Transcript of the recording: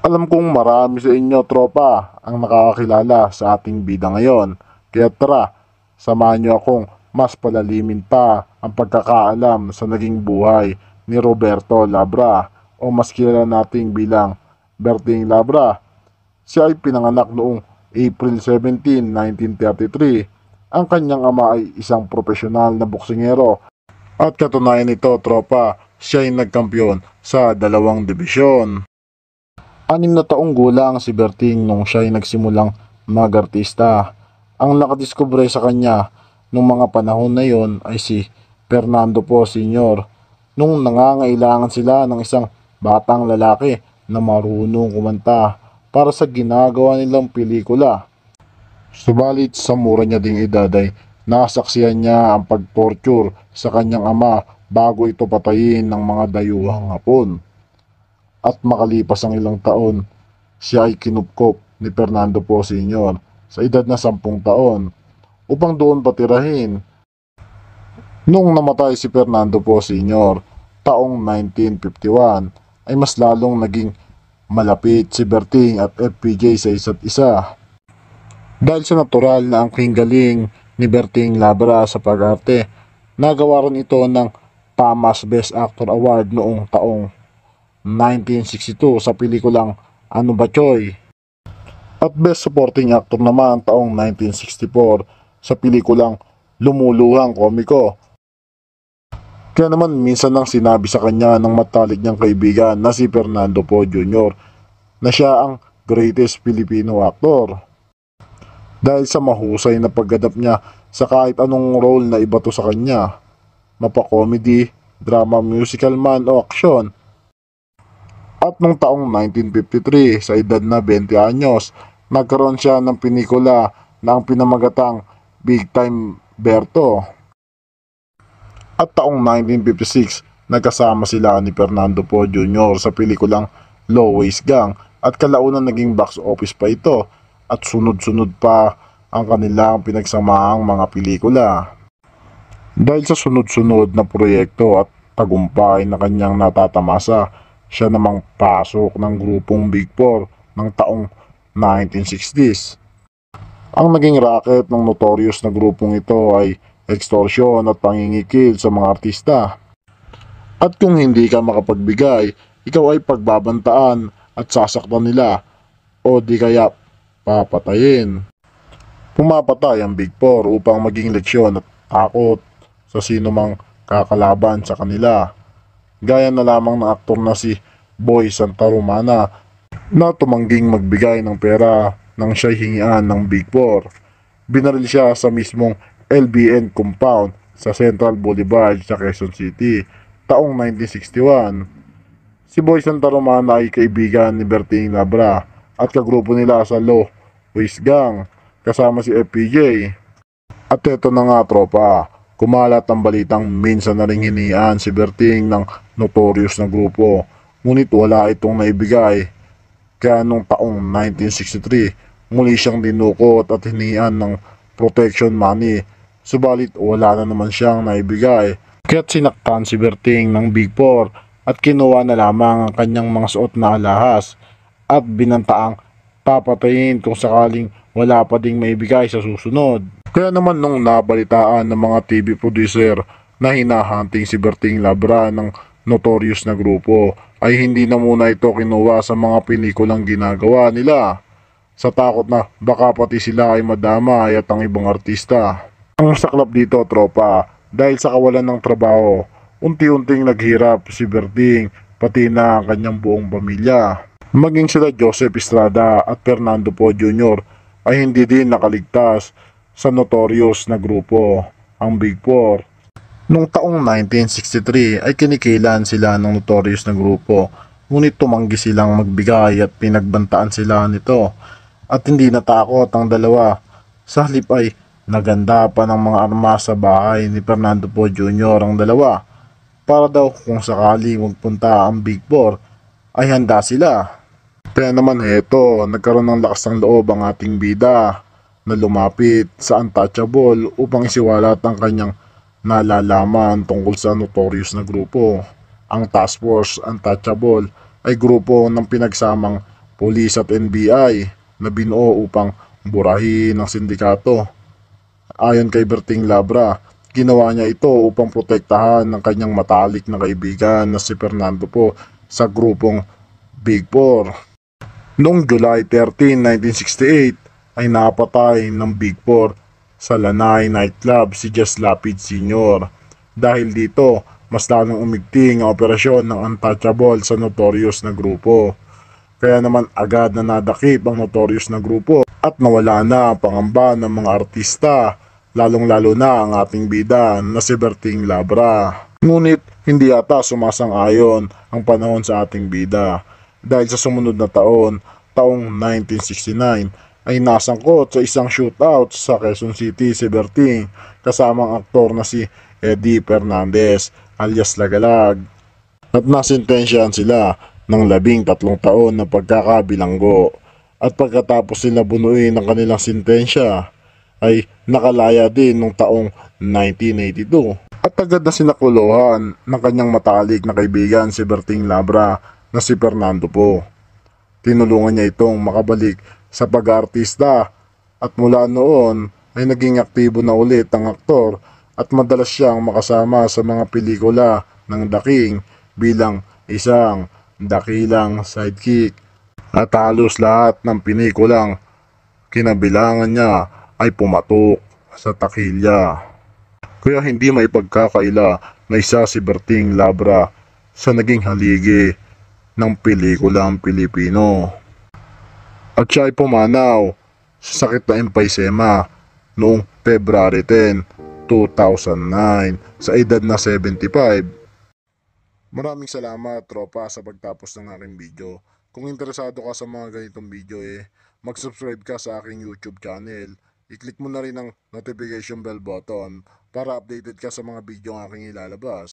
Alam kong marami sa inyo tropa ang nakakakilala sa ating bida ngayon. Kaya tara, samahan niyo akong mas palalimin pa ang pagkakaalam sa naging buhay ni Roberto Labra o mas kilala nating bilang Berting Labra. Siya ay pinanganak noong April 17, 1933. Ang kanyang ama ay isang profesional na boksingero at katunayan nito tropa, siya ay nagkampiyon sa dalawang dibisyon. Anim na taong gulang si Berting nung siya ay nagsimulang magartista. Ang nakadiskubre sa kanya nung mga panahon na yon ay si Fernando po Sr. Nung nangangailangan sila ng isang batang lalaki na marunong kumanta para sa ginagawa nilang pelikula. Subalit sa mura niya ding edad ay nasaksihan niya ang pagtorture sa kanyang ama bago ito patayin ng mga dayuhang hapon at makalipas ang ilang taon, siya ay kinupkop ni Fernando Po Sr. sa edad na 10 taon upang doon patirahin. Noong namatay si Fernando Po Sr. taong 1951 ay mas lalong naging malapit si Berting at FPJ sa isa't isa. Dahil sa natural na ang galing ni Berting Labra sa pag-arte, nagawa rin ito ng Pamas Best Actor Award noong taong 1962 sa pelikulang Ano Ba Choy? At Best Supporting Actor naman taong 1964 sa pelikulang Lumuluhang Komiko. Kaya naman minsan nang sinabi sa kanya ng matalik niyang kaibigan na si Fernando Po Jr. na siya ang greatest Filipino actor. Dahil sa mahusay na paggadap niya sa kahit anong role na ibato sa kanya, mapa-comedy, drama, musical man o action – at nung taong 1953, sa edad na 20 anyos, nagkaroon siya ng pinikula na ang pinamagatang Big Time Berto. At taong 1956, nagkasama sila ni Fernando Po Jr. sa pelikulang Low Waist Gang at kalaunan naging box office pa ito at sunod-sunod pa ang kanilang pinagsamahang mga pelikula. Dahil sa sunod-sunod na proyekto at tagumpay na kanyang natatamasa, siya namang pasok ng grupong Big Four ng taong 1960s. Ang naging racket ng notorious na grupong ito ay extortion at pangingikil sa mga artista. At kung hindi ka makapagbigay, ikaw ay pagbabantaan at sasaktan nila o di kaya papatayin. Pumapatay ang Big Four upang maging leksyon at takot sa sino mang kakalaban sa kanila gaya na lamang ng aktor na si Boy Santarumana na tumangging magbigay ng pera nang siya hingian ng Big Four. Binaril siya sa mismong LBN compound sa Central Boulevard sa Quezon City taong 1961. Si Boy Santarumana ay kaibigan ni Berting Labra at kagrupo nila sa Low Waste Gang kasama si FPJ. At eto na nga tropa, Kumalat ang balitang minsan na ring hinian si Berting ng notorious na grupo. Ngunit wala itong naibigay. Kaya noong taong 1963, muli siyang dinukot at hinian ng protection money. Subalit wala na naman siyang naibigay. Kaya't sinaktan si Berting ng Big Four at kinuha na lamang ang kanyang mga suot na alahas at binantaang papatayin kung sakaling wala pa ding maibigay sa susunod. Kaya naman nung nabalitaan ng mga TV producer na hinahunting si Berting Labra ng notorious na grupo ay hindi na muna ito kinuha sa mga pelikulang ginagawa nila sa takot na baka pati sila ay madama at ang ibang artista. Ang saklap dito tropa dahil sa kawalan ng trabaho unti-unting naghirap si Berting pati na ang kanyang buong pamilya. Maging sila Joseph Estrada at Fernando Po Jr. ay hindi din nakaligtas sa notorious na grupo, ang Big Four. Noong taong 1963 ay kinikilan sila ng notorious na grupo ngunit tumanggi silang magbigay at pinagbantaan sila nito at hindi natakot ang dalawa. Sa halip ay naganda pa ng mga armas sa bahay ni Fernando Po Jr. ang dalawa para daw kung sakali magpunta ang Big Four ay handa sila. Kaya naman heto, nagkaroon ng lakas ng loob ang ating bida na lumapit sa untouchable upang isiwalat ang kanyang nalalaman tungkol sa notorious na grupo. Ang Task Force Untouchable ay grupo ng pinagsamang polis at NBI na binuo upang burahin ang sindikato. Ayon kay Berting Labra, ginawa niya ito upang protektahan ng kanyang matalik na kaibigan na si Fernando po sa grupong Big Four. Noong July 13, 1968, ay napatay ng Big Four sa Lanai nightclub si Jess Lapid Sr. Dahil dito, mas lalong umigting ang operasyon ng untouchable sa notorious na grupo. Kaya naman agad na nadakip ang notorious na grupo at nawala na ang pangamba ng mga artista, lalong-lalo na ang ating bida na si Berting Labra. Ngunit hindi yata sumasang-ayon ang panahon sa ating bida dahil sa sumunod na taon, taong 1969, ay nasangkot sa isang shootout sa Quezon City, Siberting, kasamang aktor na si Eddie Fernandez alias Lagalag. At nasintensyahan sila ng labing tatlong taon na pagkakabilanggo. At pagkatapos nila bunuin ng kanilang sintensya, ay nakalaya din noong taong 1982. At agad na sinakuluhan ng kanyang matalik na kaibigan si Berting Labra na si Fernando po. Tinulungan niya itong makabalik sa pag-aartista at mula noon ay naging aktibo na ulit ang aktor at madalas siyang makasama sa mga pelikula ng daking bilang isang dakilang sidekick at halos lahat ng pinikulang kinabilangan niya ay pumatok sa takilya. Kaya hindi may pagkakaila na isa si Berting Labra sa naging haligi ng pelikulang Pilipino at siya ay pumanaw sa sakit na emphysema noong February 10, 2009 sa edad na 75. Maraming salamat tropa sa pagtapos ng aking video. Kung interesado ka sa mga ganitong video eh, mag-subscribe ka sa aking YouTube channel. I-click mo na rin ang notification bell button para updated ka sa mga video ang aking ilalabas.